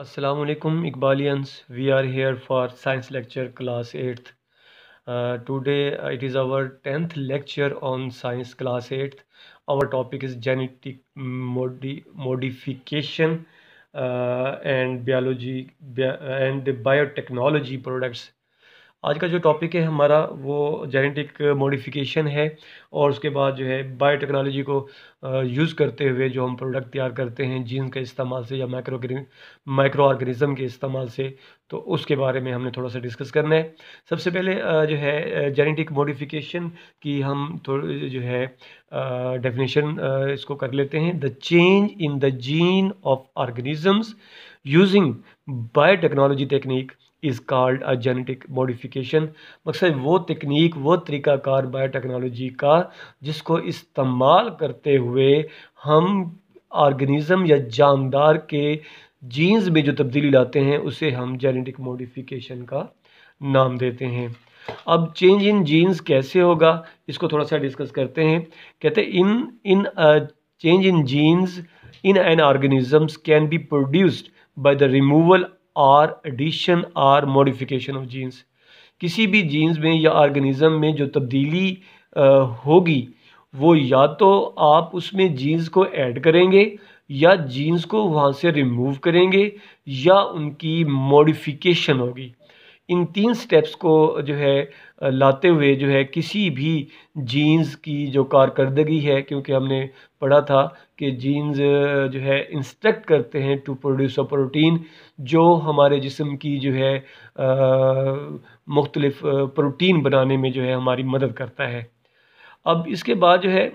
Alaikum, Iqbalians we are here for science lecture class 8th uh, today uh, it is our 10th lecture on science class 8th our topic is genetic modi modification uh, and biology bi and biotechnology products आज का जो topic है हमारा वो genetic modification है और उसके बाद जो है बायोटेक्नोलॉजी को यूज़ करते हुए जो हम प्रोडक्ट तैयार करते हैं जीन के इस्तेमाल से या माइक्रो माइक्रो ऑर्गेनिज़म के इस्तेमाल से तो उसके बारे में हमने थोड़ा सा डिस्कस करना है सबसे पहले जो है जेनेटिक मॉडिफिकेशन की हम थोड़ी जो है डेफिनेशन इसको कर लेते हैं the change in the gene of organisms using biotechnology technique is called a genetic modification मकसद वो तकनीक वो तरीक़ाकार बायोटेक्नोलॉजी का जिसको इस्तेमाल करते हुए हम ऑर्गेनिज्म या जानदार के जीन्स में जो तब्दीली लाते हैं उसे हम जेनेटिक मॉडिफिकेशन का नाम देते हैं अब चेंज इन जीन्स कैसे होगा इसको थोड़ा सा डिस्कस करते हैं कहते in in change in genes in an organisms can be produced by the removal और एडिशन और मॉडिफिकेशन ऑफ जीन्स किसी भी जीन्स में या ऑर्गेनिज़म में जो तब्दीली होगी वो या तो आप उसमें जीन्स को ऐड करेंगे या जीन्स को वहाँ से रिमूव करेंगे या उनकी मॉडिफिकेशन होगी इन तीन स्टेप्स को जो है लाते हुए जो है किसी भी जीन्स की जो कारकर्दगी है क्योंकि हमने पढ़ा था कि जीन्स जो है इंस्ट्रक्ट करते हैं टू प्रोड्यूस अ प्रोटीन जो हमारे जिसम की जो है मुख्तलिफ़ प्रोटीन बनाने में जो है हमारी मदद करता है अब इसके बाद जो है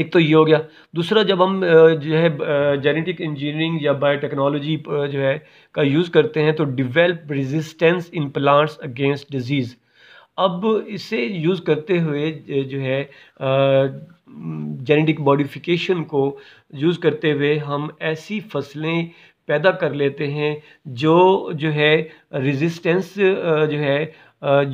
एक तो ये हो गया दूसरा जब हम जो है जेनेटिक इंजीनियरिंग या बायोटेक्नोलॉजी जो है का यूज़ करते हैं तो develop resistance in plants against disease अब इसे यूज़ करते हुए जो है जेनेटिक मॉडिफिकेशन को यूज़ करते हुए हम ऐसी फसलें पैदा कर लेते हैं जो जो है रेजिस्टेंस जो है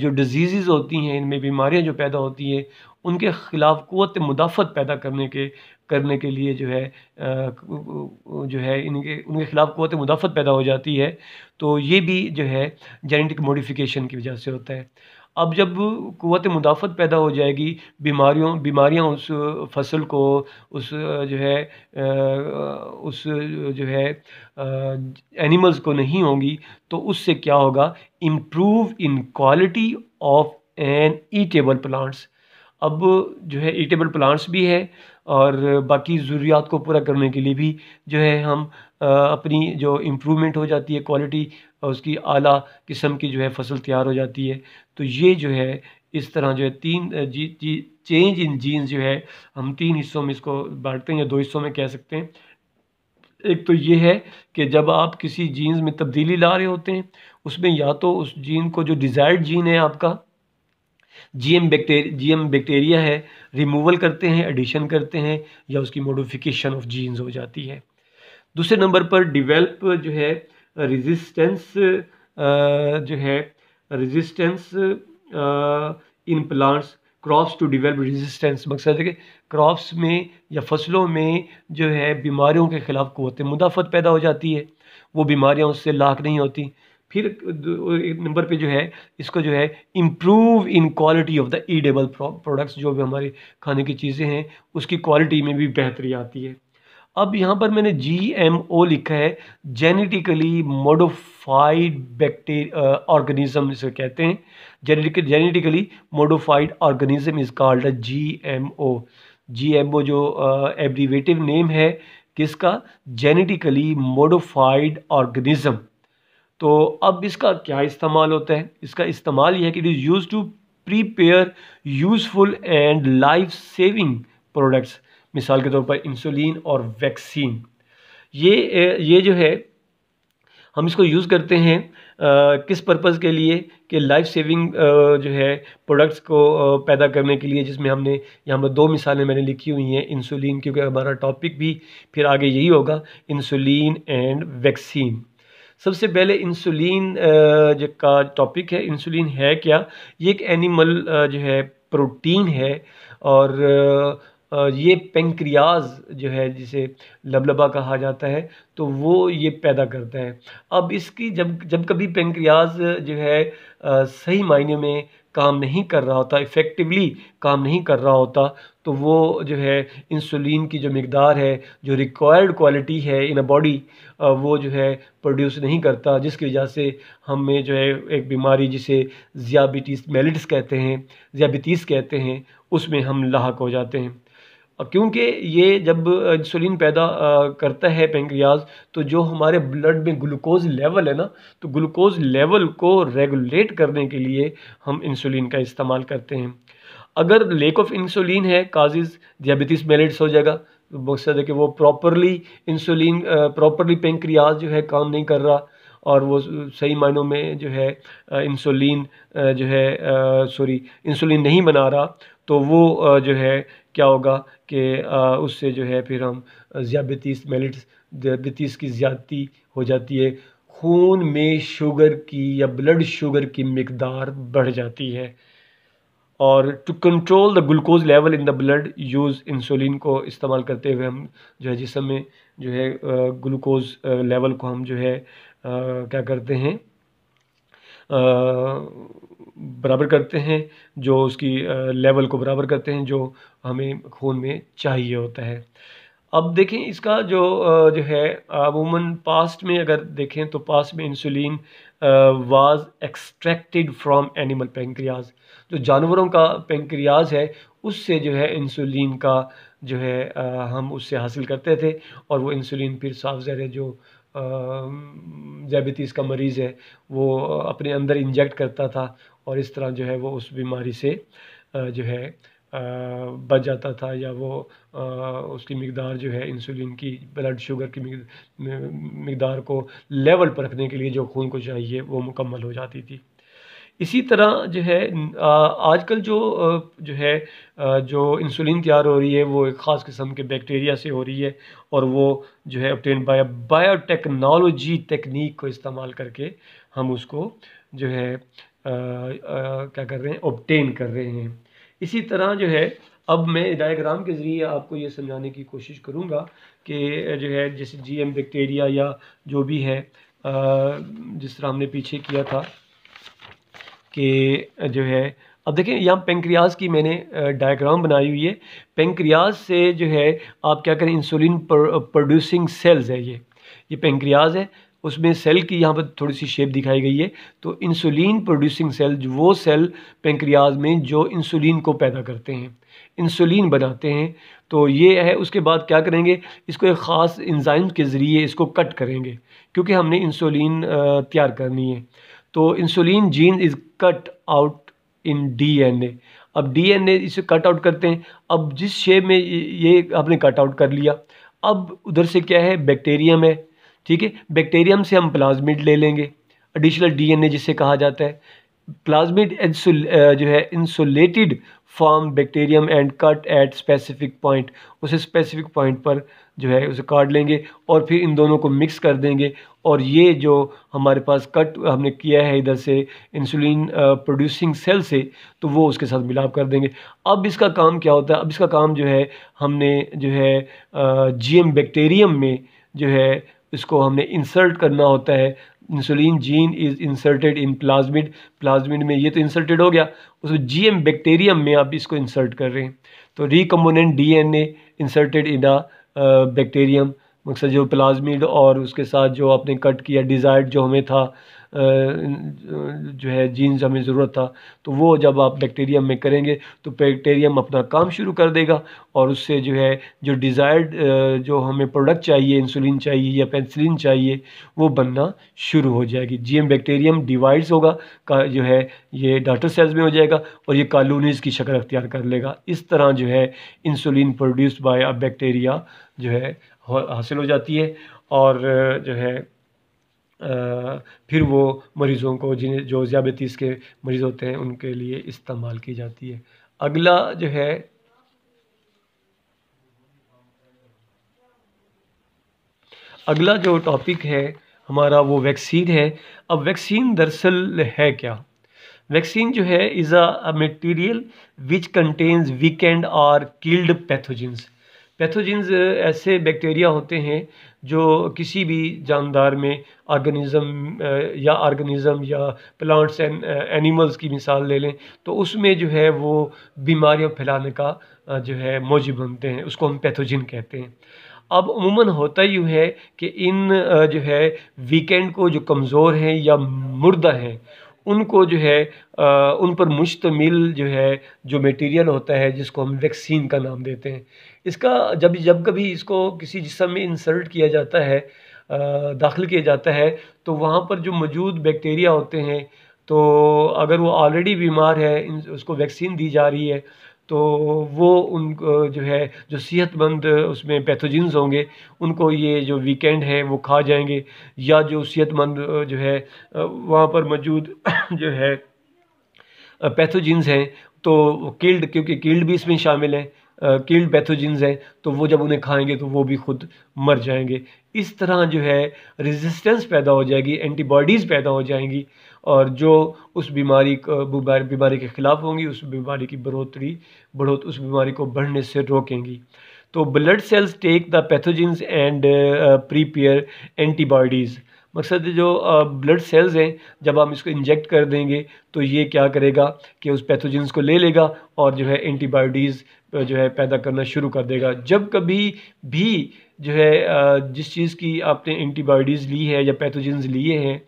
जो डिजीज़ होती हैं इनमें बीमारियां जो पैदा होती हैं उनके ख़िलाफ़ क़वत मुदाफ़त पैदा करने के करने के लिए जो है जो है इनके उनके ख़िलाफ़ क़वत मुदाफ़त पैदा हो जाती है तो ये भी जो है जेनेटिक मोडिफिकेशन की वजह से होता है अब जब क़वत मुदाफ़त पैदा हो जाएगी बीमारियों बीमारियां उस फसल को उस जो है उस जो है एनिमल्स को नहीं होंगी तो उससे क्या होगा improve in quality of an eatable plants अब जो है ईटेबल प्लांट्स भी है और बाकी ज़रूरियात को पूरा करने के लिए भी जो है हम अपनी जो इम्प्रूवमेंट हो जाती है क्वालिटी और उसकी आला किस्म की जो है फसल तैयार हो जाती है तो ये जो है इस तरह जो है तीन जी, जी चेंज इन जीन्स जो है हम तीन हिस्सों में इसको बांटते हैं या दो हिस्सों में कह सकते हैं एक तो ये है कि जब आप किसी जीन्स में तब्दीली ला रहे होते हैं उसमें या तो उस जीन को जो डिज़ायर्ड जीन है आपका जीएम बैक्टेरिया जीएम बैक्टेरिया है रिमूवल करते हैं एडिशन करते हैं या उसकी मोडिफिकेशन ऑफ जीन्स हो जाती है दूसरे नंबर पर डिवेल्प जो है रेजिस्टेंस जो है resistance in plants crops to develop resistance मकसद है कि क्रॉप्स में या फसलों में जो है बीमारियों के ख़िलाफ़ क़वत मुदाफ़त पैदा हो जाती है वो बीमारियाँ उससे लाख नहीं होती फिर नंबर पे जो है इसको जो है improve in quality of the edible products जो भी हमारे खाने की चीज़ें हैं उसकी क्वालिटी में भी बेहतरी आती है अब यहाँ पर मैंने जी एम ओ लिखा है जेनेटिकली मोडोफाइड बैक्टीरिया ऑर्गेनिज्म इसे कहते हैं genetic genetically modified organism is called G M O G M O जो एब्रीवेटिव uh, नेम है किसका जेनेटिकली मोडोफाइड ऑर्गेनिज्म तो अब इसका क्या इस्तेमाल होता है इसका इस्तेमाल यह है कि it is use to prepare useful and life saving products मिसाल के तौर पर इंसुलिन और वैक्सीन ये ये जो है हम इसको यूज़ करते हैं आ, किस पर्पज़ के लिए कि लाइफ सेविंग जो है प्रोडक्ट्स को आ, पैदा करने के लिए जिसमें हमने यहाँ पर दो मिसालें मैंने लिखी हुई हैं इंसुलिन क्योंकि हमारा टॉपिक भी फिर आगे यही होगा इंसुलिन एंड वैक्सीन सबसे पहले इंसुलिन जो का टॉपिक है इंसुलिन है क्या ये एक एनिमल जो है प्रोटीन है और ये पेंक्रियाज जो है जिसे लबलबा कहा जाता है तो वो ये पैदा करता है अब इसकी जब जब कभी पेंक्रियाज जो है सही मायने में काम नहीं कर रहा होता इफ़ेक्टिवली काम नहीं कर रहा होता तो वो जो है इंसुलिन की जो मकदार है जो रिक्वायर्ड क्वालिटी है इन अ बॉडी वो जो है प्रोड्यूस नहीं करता जिसकी वजह से हमें जो है एक बीमारी जिसे ज़ियाबिटीज़ मेलिट्स कहते हैं ज़ियाबितीस कहते हैं उसमें हम लाक हो जाते हैं अब क्योंकि ये जब इंसुलिन पैदा करता है पेंक्रियाज तो जो हमारे ब्लड में ग्लूकोज लेवल है ना तो ग्लूकोज लेवल को रेगुलेट करने के लिए हम इंसुलिन का इस्तेमाल करते हैं अगर लेक ऑफ इंसुलिन है काजिज डायबिटीज़ मेलेट्स हो जाएगा तो मकसद है कि वो प्रॉपरली इंसुलिन प्रॉपरली पेंक्रियाज जो है काम नहीं कर रहा और वो सही मायनों में जो है इंसुलिन जो है सॉरी इंसुलिन नहीं बना रहा तो वो जो है क्या होगा कि उससे जो है फिर हम ज़्याबतीस मेलिट्स ज़्याबतीस की ज़्यादती हो जाती है खून में शुगर की या ब्लड शुगर की मकदार बढ़ जाती है और to control the glucose level in the blood use insulin को इस्तेमाल करते हुए हम जो है जिसमें जो है ग्लूकोज लेवल को हम जो है क्या करते हैं बराबर करते हैं जो उसकी लेवल को बराबर करते हैं जो हमें खून में चाहिए होता है अब देखें इसका जो जो है अमूमन पास्ट में अगर देखें तो पास्ट में insulin was extracted from animal pancreas जो जानवरों का पेंक्रियाज है उससे जो है इंसुलिन का जो है हम उससे हासिल करते थे और वो इंसुलिन फिर साफ जहर जो जायबिटीज़ का मरीज़ है वो अपने अंदर इंजेक्ट करता था और इस तरह जो है वो उस बीमारी से जो है बच जाता था या वो उसकी मकदार जो है इंसुलिन की ब्लड शुगर की मकदार को लेवल पर रखने के लिए जो खून को चाहिए वो मुकम्मल हो जाती थी इसी तरह जो है आजकल जो जो है जो इंसुलिन तैयार हो रही है वो एक ख़ास किस्म के बैक्टीरिया से हो रही है और वो जो है ऑप्टेन बाय बायोटेक्नोलॉजी टेक्निक को इस्तेमाल करके हम उसको जो है आ, आ, क्या कर रहे हैं ऑप्टेन कर रहे हैं इसी तरह जो है अब मैं डायग्राम के ज़रिए आपको ये समझाने की कोशिश करूँगा कि जो है जैसे जी बैक्टीरिया या जो भी है जिस तरह हमने पीछे किया था कि जो है अब देखें यहाँ पेंक्रियाज की मैंने डायग्राम बनाई हुई है पेंक्रियाज से जो है आप क्या करें इंसुलिन प्रोड्यूसिंग सेल्स है ये ये पेंक्रियाज है उसमें सेल की यहाँ पर थोड़ी सी शेप दिखाई गई है तो इंसुलिन प्रोड्यूसिंग सेल वो सेल पेंक्रियाज में जो इंसुलिन को पैदा करते हैं इंसुलिन बनाते हैं तो ये है उसके बाद क्या करेंगे इसको एक ख़ास इंजाइम के ज़रिए इसको कट करेंगे क्योंकि हमने इंसुलिन तैयार करनी है तो insulin gene is cut out in DNA अब डीएनए इसे कट आउट करते हैं अब जिस शेप में ये आपने कट आउट कर लिया अब उधर से क्या है बैक्टेरियम है ठीक है बैक्टेरियम से हम प्लाज्मिड ले लेंगे एडिशनल डीएनए जिसे कहा जाता है प्लाज्मिड जो है insulated from bacterium and cut at specific point उसे स्पेसिफिक पॉइंट पर जो है उसे काट लेंगे और फिर इन दोनों को मिक्स कर देंगे और ये जो हमारे पास कट हमने किया है इधर से इंसुलिन प्रोड्यूसिंग सेल से तो वो उसके साथ मिलाप कर देंगे अब इसका काम क्या होता है अब इसका काम जो है हमने जो है जीएम बैक्टीरियम में जो है इसको हमने इंसर्ट करना होता है insulin gene is inserted in plasmid plasmid में ये तो इंसर्टेड हो गया उस जीएम बैक्टीरियम में आप इसको इंसर्ट कर रहे हैं तो recombinant DNA inserted in the bacterium मकसद जो प्लाज्मिड और उसके साथ जो आपने कट किया डिज़ायर्ड जो हमें था जो है जीन्स हमें ज़रूरत था तो वो जब आप बैक्टीरियम में करेंगे तो बैक्टीरियम अपना काम शुरू कर देगा और उससे जो है जो डिज़ायर्ड जो हमें प्रोडक्ट चाहिए इंसुलिन चाहिए या पेंसिलिन चाहिए वो बनना शुरू हो जाएगी जी एम बैक्टीरियम डिवाइड्स होगा का जो है ये डाटर सेल्स में हो जाएगा और ये कॉलोनीज़ की शक्ल अख्तियार कर लेगा इस तरह जो है insulin produced by a bacteria जो है हासिल हो जाती है और जो है आ, फिर वो मरीज़ों को जिन्हें जो ज़ियाबतीस के मरीज़ होते हैं उनके लिए इस्तेमाल की जाती है अगला जो है अगला जो टॉपिक है हमारा वो वैक्सीन है अब वैक्सीन दरअसल है क्या वैक्सीन जो है is a material which contains weakened or killed pathogens pathogens eh, ऐसे बैक्टीरिया होते हैं जो किसी भी जानदार में ऑर्गेनिज़म eh, या ऑर्गेनिज़म या प्लांट्स एंड एनिमल्स की मिसाल ले लें तो उसमें जो है वो बीमारियां फैलाने का eh, जो है मौजूद बनते हैं उसको हम पैथोजिन कहते हैं अब उमूमन होता यूँ है कि इन जो है वीकेंड को जो कमज़ोर हैं या मुर्दा हैं उनको जो है आ, उन पर मुश्तमिल जो है जो मटेरियल होता है जिसको हम वैक्सीन का नाम देते हैं इसका जब जब कभी इसको किसी जिसम में इंसर्ट किया जाता है दाखिल किया जाता है तो वहाँ पर जो मौजूद बैक्टीरिया होते हैं तो अगर वो ऑलरेडी बीमार है उसको वैक्सीन दी जा रही है तो वो उन जो है जो सेहतमंद उसमें पैथोजेंस होंगे उनको ये जो वीकेंड है वो खा जाएंगे या जो सेहतमंद जो है वहाँ पर मौजूद जो है पैथोजेंस हैं तो किल्ड क्योंकि किल्ड भी इसमें शामिल हैं किल्ड पैथोजेंस हैं तो वो जब उन्हें खाएंगे तो वो भी खुद मर जाएंगे इस तरह जो है रेजिस्टेंस पैदा हो जाएगी एंटीबॉडीज़ पैदा हो जाएंगी और जो उस बीमारी बीमारी के ख़िलाफ़ होंगी उस बीमारी की बढ़ोतरी बढ़ोत उस बीमारी को बढ़ने से रोकेंगी तो blood cells take the pathogens and prepare antibodies मकसद जो ब्लड uh, सेल्स हैं जब हम इसको इंजेक्ट कर देंगे तो ये क्या करेगा कि उस पैथोजेंस को ले लेगा और जो है एंटीबॉडीज़ uh, जो है पैदा करना शुरू कर देगा जब कभी भी जो है uh, जिस चीज़ की आपने एंटीबॉडीज़ ली है या पैथोजेंस लिए हैं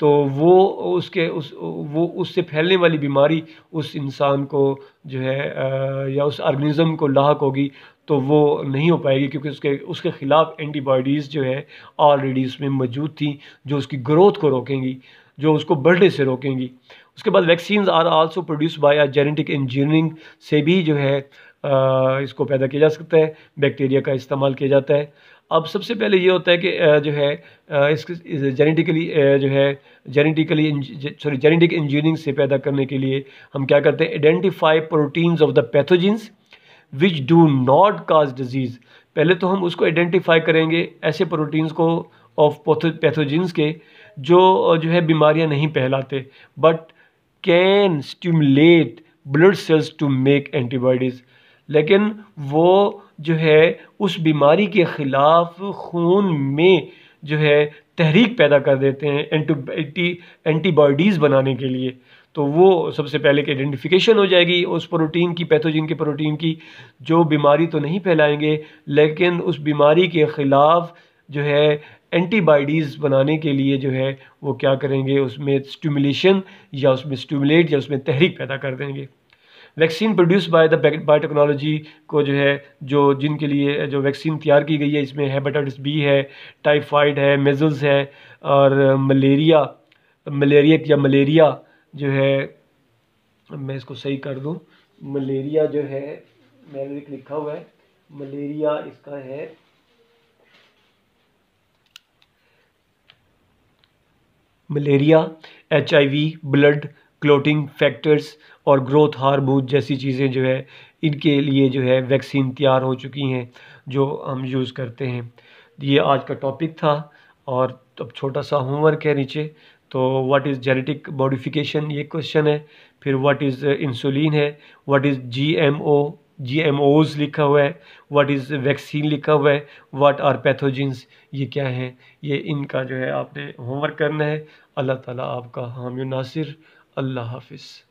तो वो उसके उस वो उससे फैलने वाली बीमारी उस इंसान को जो है या उस ऑर्गेनिज़म को लाक होगी तो वो नहीं हो पाएगी क्योंकि उसके उसके ख़िलाफ़ एंटीबॉडीज़ जो है ऑलरेडी उसमें मौजूद थी जो उसकी ग्रोथ को रोकेंगी जो उसको बढ़ने से रोकेंगी उसके बाद vaccine are also produce by genetic engineering से भी जो है आ, इसको पैदा किया जा सकता है बैक्टीरिया का इस्तेमाल किया जाता है अब सबसे पहले ये होता है कि जो है इस जेनेटिकली जो है जेनेटिकली सॉरी जेनेटिक इंजीनियरिंग से पैदा करने के लिए हम क्या करते हैं identify proteins of the pathogens which do not cause disease पहले तो हम उसको आइडेंटिफाई करेंगे ऐसे प्रोटीन्स को ऑफ पैथोजिन्स के जो जो है बीमारियां नहीं फैलाते but can stimulate blood cells to make antibodies लेकिन वो जो है उस बीमारी के ख़िलाफ़ खून में जो है तहरीक पैदा कर देते हैं एंटी एंटीबॉडीज़ बनाने के लिए तो वो सबसे पहले कि आइडेंटिफिकेशन हो जाएगी उस प्रोटीन की पैथोजिन के प्रोटीन की जो बीमारी तो नहीं फैलाएंगे लेकिन उस बीमारी के ख़िलाफ़ जो है एंटीबॉडीज़ बनाने के लिए जो है वो क्या करेंगे उसमें स्टिमुलेशन या उसमें स्टिमुलेट या उसमें तहरीक पैदा कर देंगे vaccine produce by the biotechnology को जो है जो जिनके लिए जो वैक्सीन तैयार की गई है इसमें हेपेटाइटिस बी है टाइफाइड है मेजल्स है और मलेरिया मलेरिया या मलेरिया जो है मैं इसको सही कर दूँ मलेरिया जो है मैंने लिखा हुआ है मलेरिया इसका है malaria H I V blood clotting factors और ग्रोथ हार्मोन जैसी चीज़ें जो है इनके लिए जो है वैक्सीन तैयार हो चुकी हैं जो हम यूज़ करते हैं ये आज का टॉपिक था और अब छोटा सा होमवर्क है नीचे तो व्हाट इज़ जेनेटिक मॉडिफिकेशन ये क्वेश्चन है फिर व्हाट इज़ इंसुलिन है व्हाट इज़ जीएमओ जीएमओज लिखा हुआ है व्हाट इज़ वैक्सीन लिखा हुआ है व्हाट आर पैथोजेंस ये क्या हैं ये इनका जो है आपने होमवर्क करना है अल्लाह ताला आपका हामियो الله حافظ